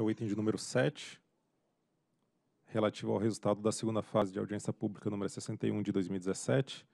é o item de número 7, relativo ao resultado da segunda fase de audiência pública número 61 de 2017,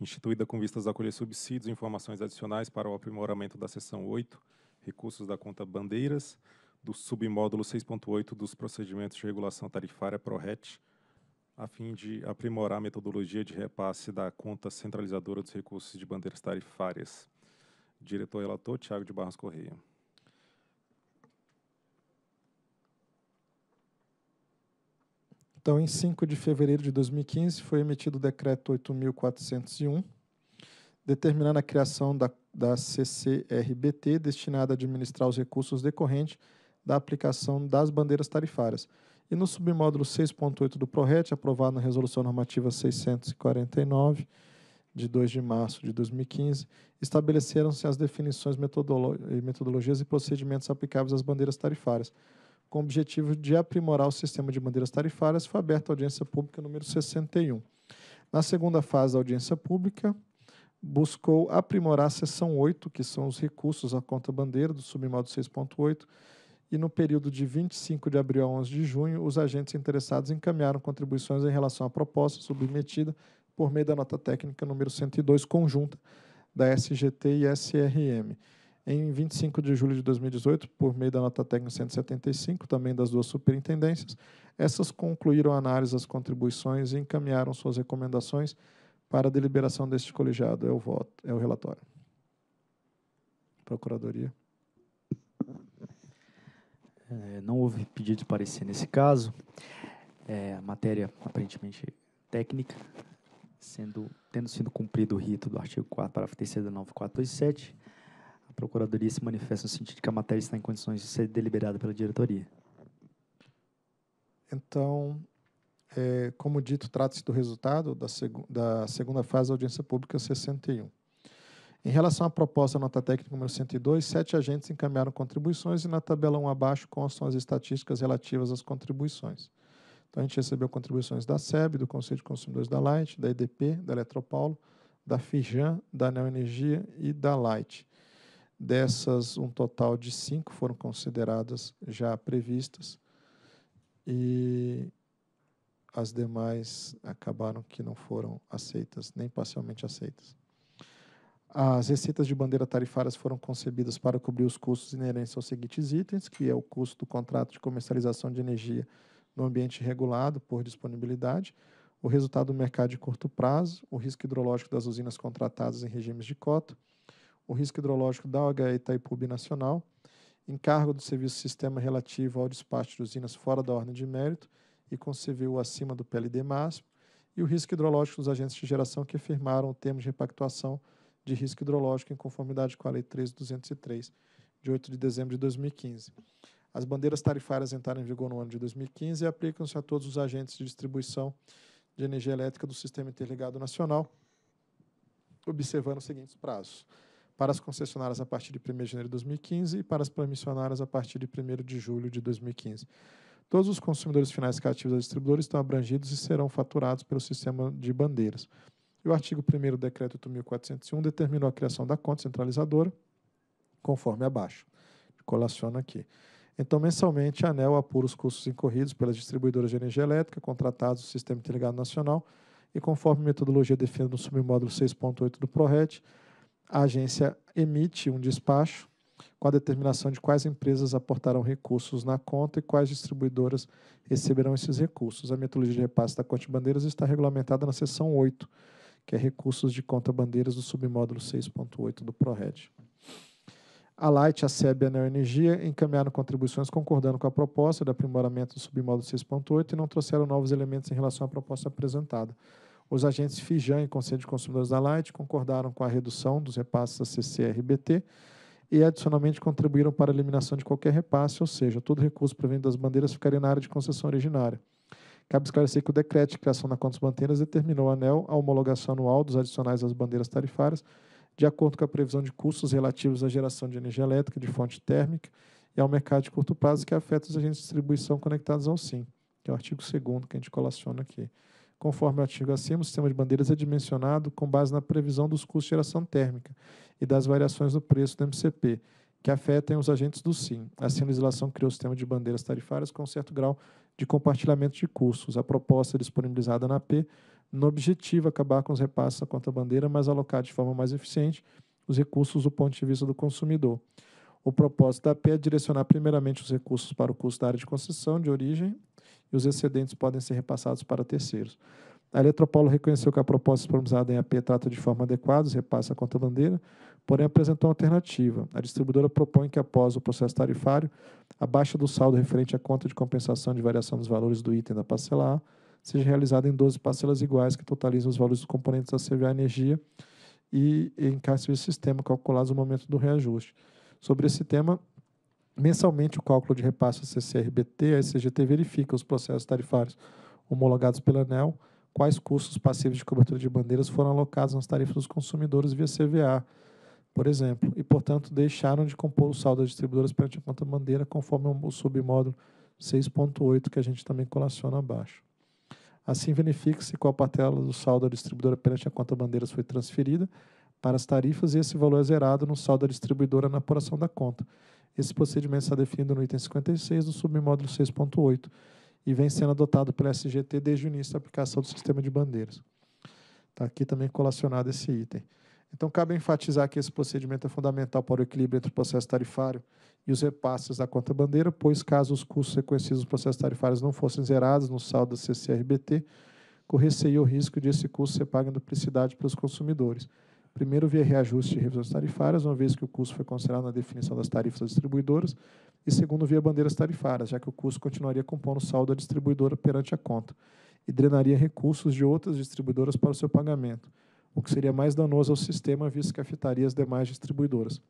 instituída com vistas a colher subsídios e informações adicionais para o aprimoramento da seção 8, recursos da conta Bandeiras, do submódulo 6.8 dos procedimentos de regulação tarifária PRORET, a fim de aprimorar a metodologia de repasse da conta centralizadora dos recursos de bandeiras tarifárias. Diretor relator, Tiago de Barros Correia. Então, em 5 de fevereiro de 2015, foi emitido o decreto 8.401, determinando a criação da, da CCRBT, destinada a administrar os recursos decorrentes da aplicação das bandeiras tarifárias. E no submódulo 6.8 do PRORET, aprovado na Resolução Normativa 649, de 2 de março de 2015, estabeleceram-se as definições, metodolo metodologias e procedimentos aplicáveis às bandeiras tarifárias, com o objetivo de aprimorar o sistema de bandeiras tarifárias, foi aberta a audiência pública número 61. Na segunda fase da audiência pública, buscou aprimorar a seção 8, que são os recursos à conta bandeira do submodo 6.8, e no período de 25 de abril a 11 de junho, os agentes interessados encaminharam contribuições em relação à proposta submetida por meio da nota técnica número 102 conjunta da SGT e SRM. Em 25 de julho de 2018, por meio da nota técnica 175, também das duas superintendências, essas concluíram a análise das contribuições e encaminharam suas recomendações para a deliberação deste colegiado. É o voto, é o relatório. Procuradoria. É, não houve pedido de parecer nesse caso. É, a matéria aparentemente técnica, sendo, tendo sido cumprido o rito do artigo 4, parágrafo 3 da 9427, a Procuradoria se manifesta no sentido de que a matéria está em condições de ser deliberada pela diretoria. Então, é, como dito, trata-se do resultado da, seg da, segunda fase da audiência pública 61. Em relação à proposta nota técnica número 102, sete agentes encaminharam contribuições e na tabela 1 abaixo constam as estatísticas relativas às contribuições. Então, a gente recebeu contribuições da SEB, do Conselho de Consumidores da Light, da EDP, da Eletropaulo, da Fijan, da Neoenergia e da Light. Dessas, um total de cinco foram consideradas já previstas e as demais acabaram que não foram aceitas, nem parcialmente aceitas. As receitas de bandeira tarifárias foram concebidas para cobrir os custos inerentes aos seguintes itens, que é o custo do contrato de comercialização de energia no ambiente regulado por disponibilidade, o resultado do mercado de curto prazo, o risco hidrológico das usinas contratadas em regimes de cota, o risco hidrológico da OHE Itaipu Binacional, encargo do serviço sistema relativo ao despacho de usinas fora da ordem de mérito e com CVU acima do PLD máximo, e o risco hidrológico dos agentes de geração que firmaram o termo de repactuação de risco hidrológico em conformidade com a Lei 13.203, de 8 de dezembro de 2015. As bandeiras tarifárias entraram em vigor no ano de 2015 e aplicam-se a todos os agentes de distribuição de energia elétrica do Sistema Interligado Nacional, observando os seguintes prazos para as concessionárias a partir de 1 de janeiro de 2015 e para as permissionárias a partir de 1 de julho de 2015. Todos os consumidores finais cativos da distribuidores estão abrangidos e serão faturados pelo sistema de bandeiras. E o artigo 1 do Decreto 8.401 determinou a criação da conta centralizadora, conforme abaixo. Colaciona aqui. Então, mensalmente, a ANEL apura os custos incorridos pelas distribuidoras de energia elétrica contratados do Sistema Interligado Nacional e, conforme metodologia definida no submódulo 6.8 do PRORET, a agência emite um despacho com a determinação de quais empresas aportarão recursos na conta e quais distribuidoras receberão esses recursos. A metodologia de repasse da Corte Bandeiras está regulamentada na seção 8, que é Recursos de Conta Bandeiras do submódulo 6.8 do ProRed. A Light, a SEB e a Neoenergia encaminharam contribuições concordando com a proposta de aprimoramento do submódulo 6.8 e não trouxeram novos elementos em relação à proposta apresentada. Os agentes Fijan e Conselho de Consumidores da Light concordaram com a redução dos repasses da CCRBT e adicionalmente contribuíram para a eliminação de qualquer repasse, ou seja, todo recurso proveniente das bandeiras ficaria na área de concessão originária. Cabe esclarecer que o decreto de criação da das Bandeiras determinou ao ANEL a homologação anual dos adicionais às bandeiras tarifárias, de acordo com a previsão de custos relativos à geração de energia elétrica de fonte térmica e ao mercado de curto prazo que afeta os agentes de distribuição conectados ao SIM, que é o artigo 2 que a gente colaciona aqui. Conforme o artigo acima, o sistema de bandeiras é dimensionado com base na previsão dos custos de geração térmica e das variações do preço do MCP, que afetem os agentes do SIM. Assim, a legislação criou o sistema de bandeiras tarifárias com um certo grau de compartilhamento de custos. A proposta disponibilizada na P, no objetivo é acabar com os repasses da conta-bandeira, mas alocar de forma mais eficiente os recursos do ponto de vista do consumidor. O propósito da P é direcionar primeiramente os recursos para o custo da área de concessão de origem e os excedentes podem ser repassados para terceiros. A Eletropolo reconheceu que a proposta disponibilizada em AP trata de forma adequada os repasses à conta bandeira, porém apresentou uma alternativa. A distribuidora propõe que, após o processo tarifário, a baixa do saldo referente à conta de compensação de variação dos valores do item da parcela A seja realizada em 12 parcelas iguais que totalizam os valores dos componentes da CVA Energia e em caso de sistema calculados no momento do reajuste. Sobre esse tema, Mensalmente, o cálculo de repasse CCRBT, a SCGT verifica os processos tarifários homologados pela ANEL, quais custos passivos de cobertura de bandeiras foram alocados nas tarifas dos consumidores via CVA, por exemplo, e, portanto, deixaram de compor o saldo das distribuidoras perante a conta bandeira, conforme o submódulo 6.8, que a gente também colaciona abaixo. Assim, verifica-se qual parcela do saldo da distribuidora perante a conta bandeiras foi transferida para as tarifas e esse valor é zerado no saldo da distribuidora na apuração da conta, esse procedimento está definido no item 56 do submódulo 6.8 e vem sendo adotado pela SGT desde o início da aplicação do sistema de bandeiras. Está aqui também colacionado esse item. Então, cabe enfatizar que esse procedimento é fundamental para o equilíbrio entre o processo tarifário e os repasses da conta bandeira, pois caso os custos reconhecidos nos processos tarifários não fossem zerados no saldo da CCRBT, correr-se-ia o risco de esse custo ser pago em duplicidade pelos consumidores. Primeiro, via reajuste e revisões tarifárias, uma vez que o custo foi considerado na definição das tarifas distribuidoras, e segundo, via bandeiras tarifárias, já que o custo continuaria compondo o saldo da distribuidora perante a conta e drenaria recursos de outras distribuidoras para o seu pagamento, o que seria mais danoso ao sistema, visto que afetaria as demais distribuidoras.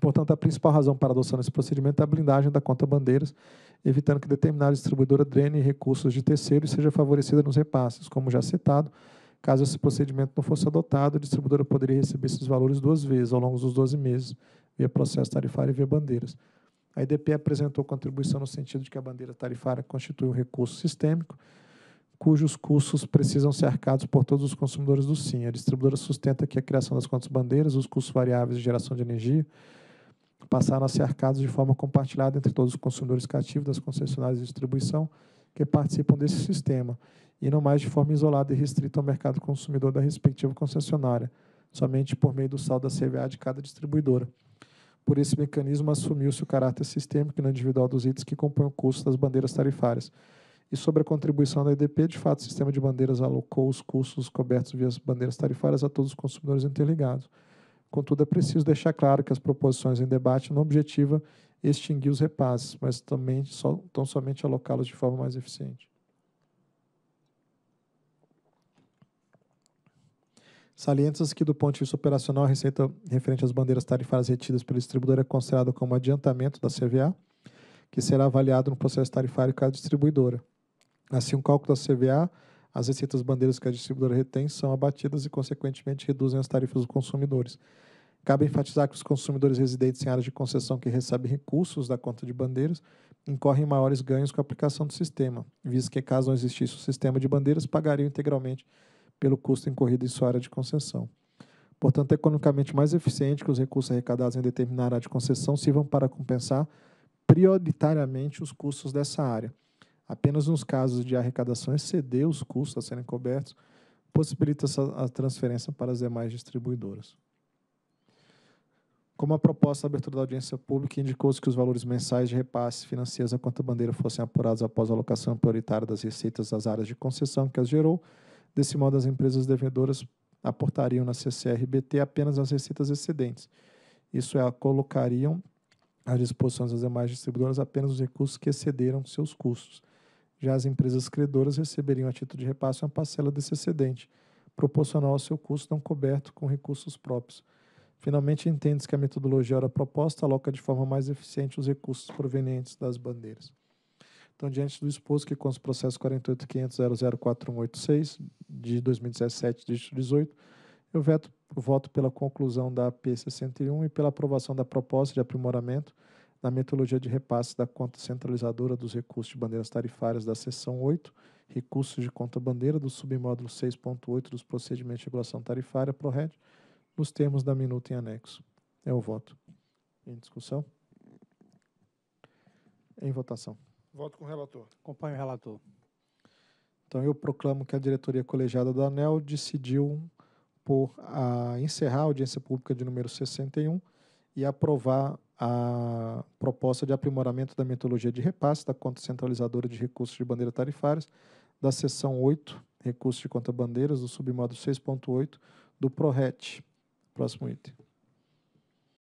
Portanto, a principal razão para a adoção desse procedimento é a blindagem da conta bandeiras, evitando que determinada distribuidora drene recursos de terceiro e seja favorecida nos repasses, como já citado, Caso esse procedimento não fosse adotado, a distribuidora poderia receber esses valores duas vezes, ao longo dos 12 meses, via processo tarifário e via bandeiras. A IDP apresentou contribuição no sentido de que a bandeira tarifária constitui um recurso sistêmico, cujos custos precisam ser arcados por todos os consumidores do SIM. A distribuidora sustenta que a criação das contas bandeiras, os custos variáveis de geração de energia, passaram a ser arcados de forma compartilhada entre todos os consumidores cativos das concessionárias de distribuição, que participam desse sistema, e não mais de forma isolada e restrita ao mercado consumidor da respectiva concessionária, somente por meio do saldo da CVA de cada distribuidora. Por esse mecanismo, assumiu-se o caráter sistêmico e não individual dos itens que compõem o custo das bandeiras tarifárias. E sobre a contribuição da EDP, de fato, o sistema de bandeiras alocou os custos cobertos via as bandeiras tarifárias a todos os consumidores interligados. Contudo, é preciso deixar claro que as proposições em debate não objetiva extinguir os repasses, mas também só, tão somente alocá-los de forma mais eficiente. Salientes que, do ponto de vista operacional, a receita referente às bandeiras tarifárias retidas pelo distribuidor é considerada como adiantamento da CVA, que será avaliado no processo tarifário cada distribuidora. Assim, o cálculo da CVA, as receitas bandeiras que a distribuidora retém são abatidas e, consequentemente, reduzem as tarifas dos consumidores. Cabe enfatizar que os consumidores residentes em áreas de concessão que recebem recursos da conta de bandeiras incorrem maiores ganhos com a aplicação do sistema, visto que, caso não existisse o sistema de bandeiras, pagariam integralmente pelo custo incorrido em sua área de concessão. Portanto, é economicamente mais eficiente que os recursos arrecadados em determinada área de concessão sirvam para compensar prioritariamente os custos dessa área. Apenas nos casos de arrecadação exceder os custos a serem cobertos, possibilita a transferência para as demais distribuidoras. Como a proposta da abertura da audiência pública, indicou-se que os valores mensais de repasse financeiros à conta bandeira fossem apurados após a alocação prioritária das receitas das áreas de concessão que as gerou. Desse modo, as empresas devedoras aportariam na CCRBT apenas as receitas excedentes. Isso é, colocariam à disposição das demais distribuidoras apenas os recursos que excederam seus custos. Já as empresas credoras receberiam a título de repasse uma parcela desse excedente, proporcional ao seu custo não coberto com recursos próprios. Finalmente, entende-se que a metodologia ora proposta aloca de forma mais eficiente os recursos provenientes das bandeiras. Então, diante do exposto que consta o processo 48.500.004186 de 2017, dígito 18, eu veto, voto pela conclusão da AP 61 e pela aprovação da proposta de aprimoramento da metodologia de repasse da conta centralizadora dos recursos de bandeiras tarifárias da seção 8, recursos de conta bandeira do submódulo 6.8 dos procedimentos de regulação tarifária PRORED, nos termos da minuta em anexo. É o voto. Em discussão? Em votação. Voto com o relator. Acompanho o relator. Então, eu proclamo que a diretoria colegiada da ANEL decidiu por a, encerrar a audiência pública de número 61 e aprovar a proposta de aprimoramento da metodologia de repasse da conta centralizadora de recursos de bandeira tarifários da seção 8, recursos de conta bandeiras, do submodo 6.8 do PRORET, próximo item.